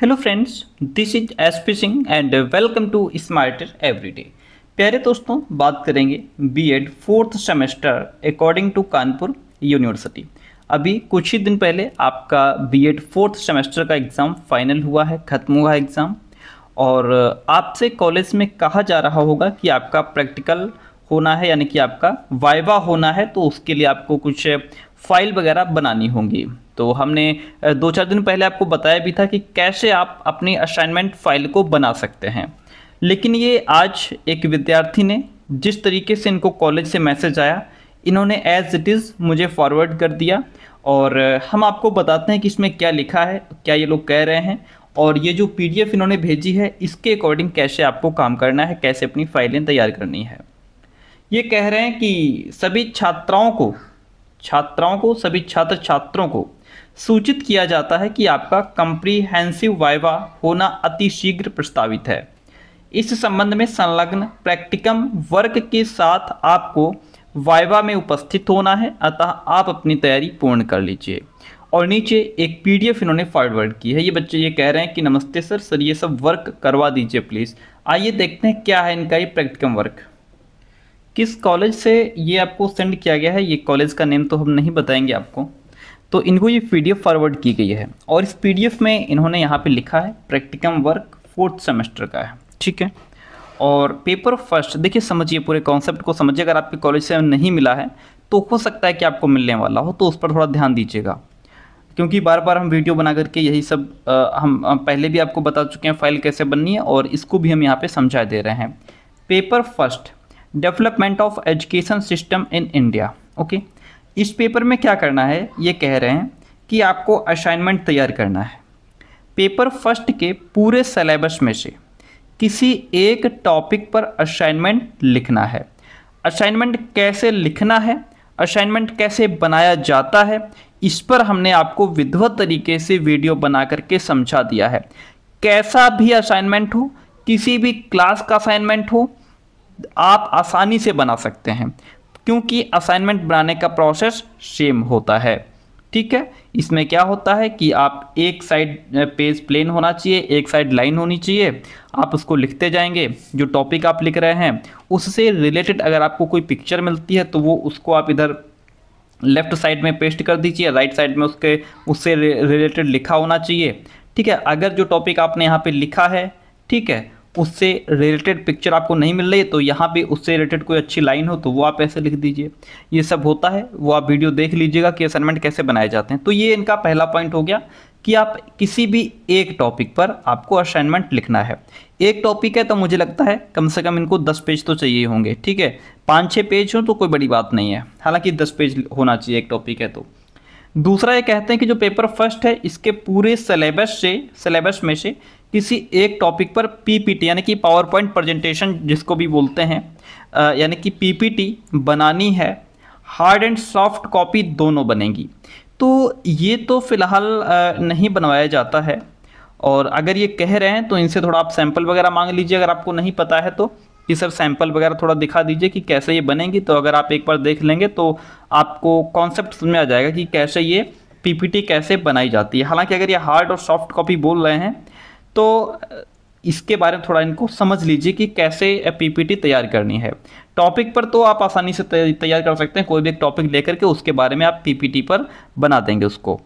hello friends this is S P Singh and welcome to Smarter Everyday प्यारे दोस्तों बात करेंगे B Ed fourth semester according to Kanpur University अभी कुछ ही दिन पहले आपका बीएड फोर्थ सेमेस्टर का एग्ज़ाम फाइनल हुआ है ख़त्म हुआ है एग्ज़ाम और आपसे कॉलेज में कहा जा रहा होगा कि आपका प्रैक्टिकल होना है यानी कि आपका वाइवा होना है तो उसके लिए आपको कुछ फाइल वगैरह बनानी होंगी तो हमने दो चार दिन पहले आपको बताया भी था कि कैसे आप अपनी असाइनमेंट फाइल को बना सकते हैं लेकिन ये आज एक विद्यार्थी ने जिस तरीके से इनको कॉलेज से मैसेज आया इन्होंने एज इट इज़ मुझे फॉरवर्ड कर दिया और हम आपको बताते हैं कि इसमें क्या लिखा है क्या ये लोग कह रहे हैं और ये जो पी इन्होंने भेजी है इसके अकॉर्डिंग कैसे आपको काम करना है कैसे अपनी फाइलें तैयार करनी है ये कह रहे हैं कि सभी छात्राओं को छात्राओं को सभी छात्र छात्रों को सूचित किया जाता है कि आपका कंप्रीहेंसिव वाइवा होना अति शीघ्र प्रस्तावित है इस संबंध में संलग्न प्रैक्टिकम वर्क के साथ आपको वाइवा में उपस्थित होना है अतः आप अपनी तैयारी पूर्ण कर लीजिए और नीचे एक पीडीएफ इन्होंने फॉरवर्ड की है ये बच्चे ये कह रहे हैं कि नमस्ते सर सर ये सब वर्क करवा दीजिए प्लीज़ आइए देखते हैं क्या है इनका ये प्रैक्टिकम वर्क किस कॉलेज से ये आपको सेंड किया गया है ये कॉलेज का नेम तो हम नहीं बताएंगे आपको तो इनको ये पी फॉरवर्ड की गई है और इस पी में इन्होंने यहाँ पर लिखा है प्रैक्टिकम वर्क फोर्थ सेमेस्टर का है ठीक है और पेपर फर्स्ट देखिए समझिए पूरे कॉन्सेप्ट को समझिए अगर आपके कॉलेज से नहीं मिला है तो हो सकता है कि आपको मिलने वाला हो तो उस पर थोड़ा ध्यान दीजिएगा क्योंकि बार बार हम वीडियो बना करके यही सब आ, हम, पहले भी आपको बता चुके हैं फाइल कैसे बननी है और इसको भी हम यहाँ पे समझा दे रहे हैं paper first development of education system in India okay इस पेपर में क्या करना है ये कह रहे हैं कि आपको असाइनमेंट तैयार करना है पेपर फर्स्ट के पूरे सिलेबस में से किसी एक टॉपिक पर असाइनमेंट लिखना है असाइनमेंट कैसे लिखना है असाइनमेंट कैसे बनाया जाता है इस पर हमने आपको विधवत तरीके से वीडियो बना करके समझा दिया है कैसा भी असाइनमेंट हो किसी भी क्लास का असाइनमेंट हो आप आसानी से बना सकते हैं क्योंकि असाइनमेंट बनाने का प्रोसेस सेम होता है ठीक है इसमें क्या होता है कि आप एक साइड पेज प्लेन होना चाहिए एक साइड लाइन होनी चाहिए आप उसको लिखते जाएंगे जो टॉपिक आप लिख रहे हैं उससे रिलेटेड अगर आपको कोई पिक्चर मिलती है तो वो उसको आप इधर लेफ़्ट साइड में पेस्ट कर दीजिए राइट साइड में उसके उससे रिलेटेड लिखा होना चाहिए ठीक है अगर जो टॉपिक आपने यहाँ पे लिखा है ठीक है उससे रिलेटेड पिक्चर आपको नहीं मिल रही है तो यहाँ पे उससे रिलेटेड कोई अच्छी लाइन हो तो वो आप ऐसे लिख दीजिए ये सब होता है वो आप वीडियो देख लीजिएगा कि असाइनमेंट कैसे बनाए जाते हैं तो ये इनका पहला पॉइंट हो गया कि आप किसी भी एक टॉपिक पर आपको असाइनमेंट लिखना है एक टॉपिक है तो मुझे लगता है कम से कम इनको दस पेज तो चाहिए होंगे ठीक है पाँच छः पेज हो तो कोई बड़ी बात नहीं है हालांकि दस पेज होना चाहिए एक टॉपिक है तो दूसरा ये कहते हैं कि जो पेपर फर्स्ट है इसके पूरे सिलेबस से सिलेबस में से किसी एक टॉपिक पर पीपीटी यानी कि पावर पॉइंट प्रेजेंटेशन जिसको भी बोलते हैं यानी कि पीपीटी बनानी है हार्ड एंड सॉफ्ट कॉपी दोनों बनेगी तो ये तो फ़िलहाल नहीं बनवाया जाता है और अगर ये कह रहे हैं तो इनसे थोड़ा आप सैंपल वगैरह मांग लीजिए अगर आपको नहीं पता है तो कि सर सैंपल वगैरह थोड़ा दिखा दीजिए कि कैसे ये बनेंगी तो अगर आप एक बार देख लेंगे तो आपको कॉन्सेप्ट समझ में आ जाएगा कि कैसे ये पीपीटी कैसे बनाई जाती है हालांकि अगर ये हार्ड और सॉफ्ट कॉपी बोल रहे हैं तो इसके बारे में थोड़ा इनको समझ लीजिए कि कैसे पीपीटी तैयार करनी है टॉपिक पर तो आप आसानी से तैयार कर सकते हैं कोई भी एक टॉपिक लेकर के उसके बारे में आप पीपीटी पर बना देंगे उसको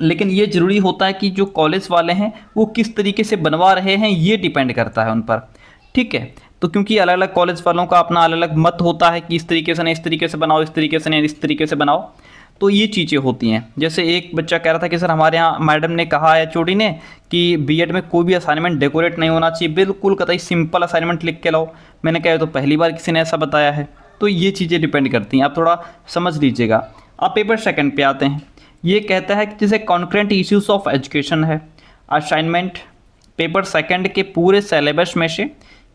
लेकिन ये ज़रूरी होता है कि जो कॉलेज वाले हैं वो किस तरीके से बनवा रहे हैं ये डिपेंड करता है उन पर ठीक है तो क्योंकि अलग अलग कॉलेज वालों का अपना अलग अलग मत होता है कि इस तरीके से नहीं इस तरीके से बनाओ इस तरीके से नहीं इस तरीके से बनाओ तो ये चीज़ें होती हैं जैसे एक बच्चा कह रहा था कि सर हमारे यहाँ मैडम ने कहा है चोटी ने कि बीएड में कोई भी असाइनमेंट डेकोरेट नहीं होना चाहिए बिल्कुल कतई सिंपल असाइनमेंट लिख के लाओ मैंने कहा तो पहली बार किसी ने ऐसा बताया है तो ये चीज़ें डिपेंड करती हैं आप थोड़ा समझ लीजिएगा आप पेपर सेकेंड पर आते हैं ये कहता है कि जैसे कॉन्क्रेंट इश्यूज ऑफ एजुकेशन है असाइनमेंट पेपर सेकेंड के पूरे सेलेबस में से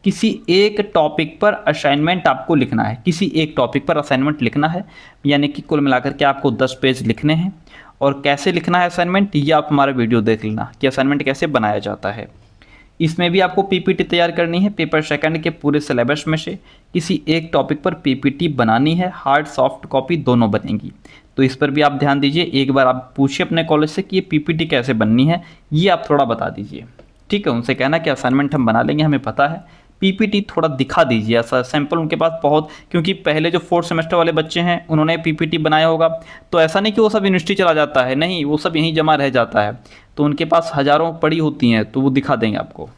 किसी एक टॉपिक पर असाइनमेंट आपको लिखना है किसी एक टॉपिक पर असाइनमेंट लिखना है यानी कि कुल मिलाकर के आपको दस पेज लिखने हैं और कैसे लिखना है असाइनमेंट ये आप हमारा वीडियो देख लेना कि असाइनमेंट कैसे बनाया जाता है इसमें भी आपको पीपीटी तैयार करनी है पेपर सेकंड के पूरे सिलेबस में से किसी एक टॉपिक पर पीपीटी बनानी है हार्ड सॉफ्ट कॉपी दोनों बनेगी तो इस पर भी आप ध्यान दीजिए एक बार आप पूछिए अपने कॉलेज से कि ये पीपीटी कैसे बननी है ये आप थोड़ा बता दीजिए ठीक है उनसे कहना कि असाइनमेंट हम बना लेंगे हमें पता है पीपीटी थोड़ा दिखा दीजिए ऐसा सैंपल उनके पास बहुत क्योंकि पहले जो फोर्थ सेमेस्टर वाले बच्चे हैं उन्होंने पीपीटी बनाया होगा तो ऐसा नहीं कि वो सब यूनिवर्सिटी चला जाता है नहीं वो सब यहीं जमा रह जाता है तो उनके पास हज़ारों पड़ी होती हैं तो वो दिखा देंगे आपको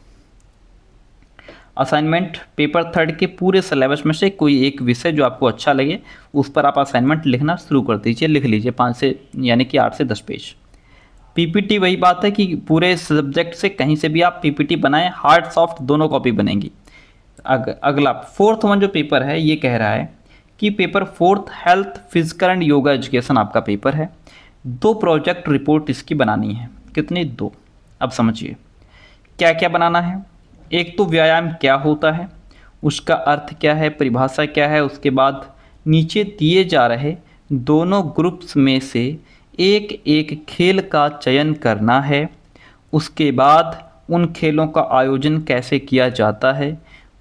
असाइनमेंट पेपर थर्ड के पूरे सिलेबस में से कोई एक विषय जो आपको अच्छा लगे उस पर आप असाइनमेंट लिखना शुरू कर दीजिए लिख लीजिए पाँच से यानी कि आठ से दस पेज पीपीटी वही बात है कि पूरे सब्जेक्ट से कहीं से भी आप पीपीटी बनाएं हार्ड सॉफ्ट दोनों कॉपी बनेंगी अग, अगला फोर्थ वन जो पेपर है ये कह रहा है कि paper fourth health physical and yoga education आपका पेपर है दो प्रोजेक्ट रिपोर्ट इसकी बनानी है कितनी दो अब समझिए क्या क्या बनाना है एक तो व्यायाम क्या होता है उसका अर्थ क्या है परिभाषा क्या है उसके बाद नीचे दिए जा रहे दोनों ग्रुप्स में से एक एक खेल का चयन करना है उसके बाद उन खेलों का आयोजन कैसे किया जाता है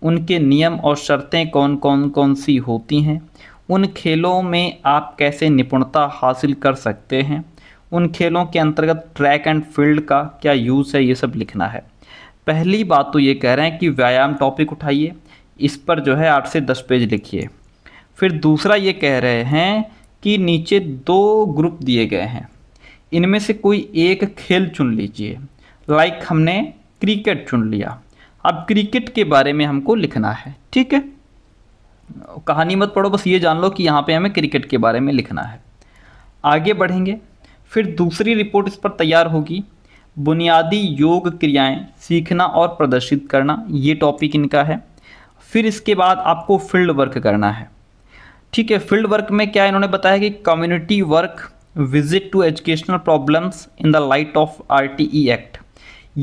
उनके नियम और शर्तें कौन कौन कौन सी होती हैं उन खेलों में आप कैसे निपुणता हासिल कर सकते हैं उन खेलों के अंतर्गत ट्रैक एंड फील्ड का क्या यूज़ है ये सब लिखना है पहली बात तो ये कह रहे हैं कि व्यायाम टॉपिक उठाइए इस पर जो है आठ से दस पेज लिखिए फिर दूसरा ये कह रहे हैं कि नीचे दो ग्रुप दिए गए हैं इनमें से कोई एक खेल चुन लीजिए लाइक हमने क्रिकेट चुन लिया अब क्रिकेट के बारे में हमको लिखना है ठीक है कहानी मत पढ़ो बस ये जान लो कि यहाँ पे हमें क्रिकेट के बारे में लिखना है आगे बढ़ेंगे फिर दूसरी रिपोर्ट इस पर तैयार होगी बुनियादी योग क्रियाएं सीखना और प्रदर्शित करना ये टॉपिक इनका है फिर इसके बाद आपको फील्ड वर्क करना है ठीक है फील्ड वर्क में क्या इन्होंने बताया कि community work visit to educational problems in the light of R act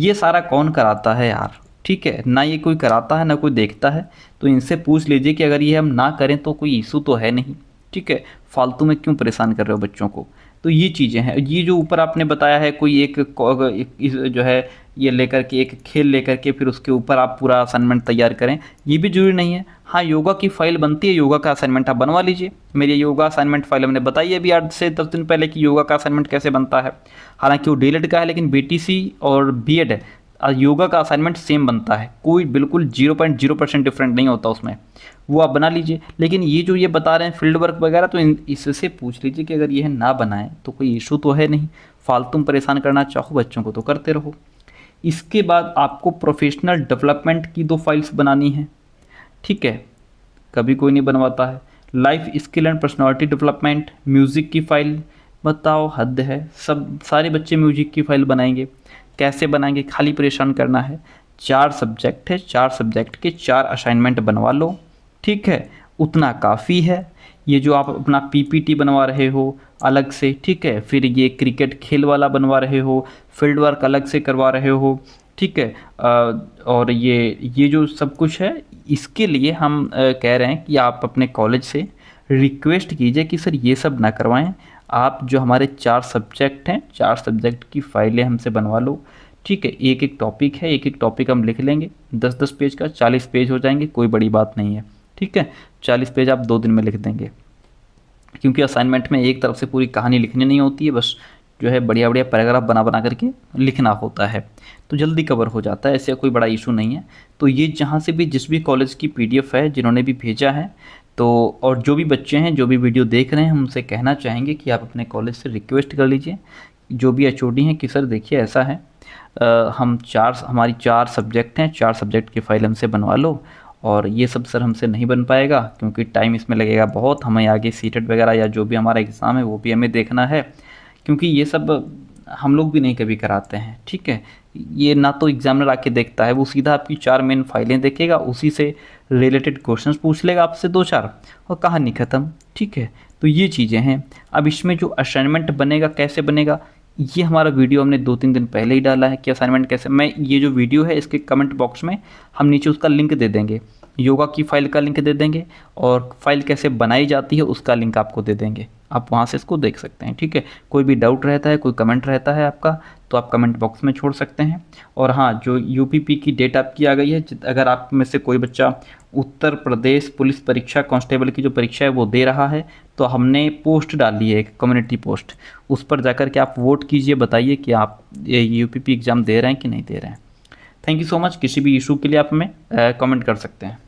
ये सारा कौन कराता है यार ठीक है ना ये कोई कराता है ना कोई देखता है तो इनसे पूछ लीजिए कि अगर ये हम ना करें तो कोई इशू तो है नहीं ठीक है फालतू में क्यों परेशान कर रहे हो बच्चों को तो ये चीज़ें हैं ये जो ऊपर आपने बताया है कोई एक, जो है ये लेकर के एक खेल लेकर के फिर उसके ऊपर आप पूरा असाइनमेंट तैयार करें ये भी जरूरी नहीं है हाँ योगा की फाइल बनती है योगा का असाइनमेंट आप बनवा लीजिए मेरी योगा असाइनमेंट फाइल हमने बताई है अभी आठ से दस दिन पहले कि योगा का असाइनमेंट कैसे बनता है हालांकि वो डी का है लेकिन बी और बी है योगा का असाइनमेंट सेम बनता है कोई बिल्कुल zero point zero percent different नहीं होता उसमें वो आप बना लीजिए लेकिन ये जो ये बता रहे हैं फील्ड वर्क वगैरह तो इससे पूछ लीजिए कि अगर यह ना बनाएं तो कोई इशू तो है नहीं फालतू परेशान करना चाहो बच्चों को तो करते रहो इसके बाद आपको प्रोफेशनल डेवलपमेंट की दो फाइल्स बनानी है ठीक है कभी कोई नहीं बनवाता है life skill and personality development music की फ़ाइल बताओ हद है सब सारे बच्चे म्यूज़िक की फ़ाइल बनाएंगे कैसे बनाएंगे खाली परेशान करना है चार सब्जेक्ट है चार सब्जेक्ट के चार असाइनमेंट बनवा लो ठीक है उतना काफ़ी है ये जो आप अपना पीपीटी बनवा रहे हो अलग से ठीक है फिर ये क्रिकेट खेल वाला बनवा रहे हो फील्ड वर्क अलग से करवा रहे हो ठीक है और ये ये जो सब कुछ है इसके लिए हम कह रहे हैं कि आप अपने कॉलेज से रिक्वेस्ट कीजिए कि सर ये सब ना करवाएं आप जो हमारे चार सब्जेक्ट हैं चार सब्जेक्ट की फाइलें हमसे बनवा लो ठीक है एक एक टॉपिक है एक एक टॉपिक हम लिख लेंगे दस दस पेज का चालीस पेज हो जाएंगे कोई बड़ी बात नहीं है ठीक है चालीस पेज आप दो दिन में लिख देंगे क्योंकि असाइनमेंट में एक तरफ से पूरी कहानी लिखनी नहीं होती है बस जो है बढ़िया बढ़िया पैराग्राफ बना बना करके लिखना होता है तो जल्दी कवर हो जाता है ऐसे कोई बड़ा इशू नहीं है तो ये जहाँ से भी जिस भी कॉलेज की पीडीएफ है जिन्होंने भी भेजा है तो और जो भी बच्चे हैं जो भी वीडियो देख रहे हैं हम उनसे कहना चाहेंगे कि आप अपने कॉलेज से रिक्वेस्ट कर लीजिए जो भी एच हैं कि सर देखिए ऐसा है आ, हम चार हमारी चार सब्जेक्ट हैं चार सब्जेक्ट की फ़ाइल हमसे बनवा लो और ये सब सर हमसे नहीं बन पाएगा क्योंकि टाइम इसमें लगेगा बहुत हमें आगे सीटेट वगैरह या जो भी हमारा एग्ज़ाम है वो भी हमें देखना है क्योंकि ये सब हम लोग भी नहीं कभी कराते हैं ठीक है ये ना तो एग्ज़ामिनर आके देखता है वो सीधा आपकी चार मेन फाइलें देखेगा उसी से रिलेटेड क्वेश्चन पूछ लेगा आपसे दो चार और कहानी ख़त्म ठीक है तो ये चीज़ें हैं अब इसमें जो असाइनमेंट बनेगा कैसे बनेगा ये हमारा वीडियो हमने दो तीन दिन पहले ही डाला है कि असाइनमेंट कैसे मैं ये जो वीडियो है इसके कमेंट बॉक्स में हम नीचे उसका लिंक दे देंगे योगा की फ़ाइल का लिंक दे देंगे और फाइल कैसे बनाई जाती है उसका लिंक आपको दे देंगे आप वहाँ से इसको देख सकते हैं ठीक है कोई भी डाउट रहता है कोई कमेंट रहता है आपका तो आप कमेंट बॉक्स में छोड़ सकते हैं और हाँ जो यू की डेट आपकी आ गई है अगर आप में से कोई बच्चा उत्तर प्रदेश पुलिस परीक्षा कांस्टेबल की जो परीक्षा है वो दे रहा है तो हमने पोस्ट डाल ली है एक कम्युनिटी पोस्ट उस पर जाकर के आप वोट कीजिए बताइए कि आप ये यू एग्ज़ाम दे रहे हैं कि नहीं दे रहे हैं थैंक यू सो मच किसी भी इशू के लिए आप हमें कमेंट कर सकते हैं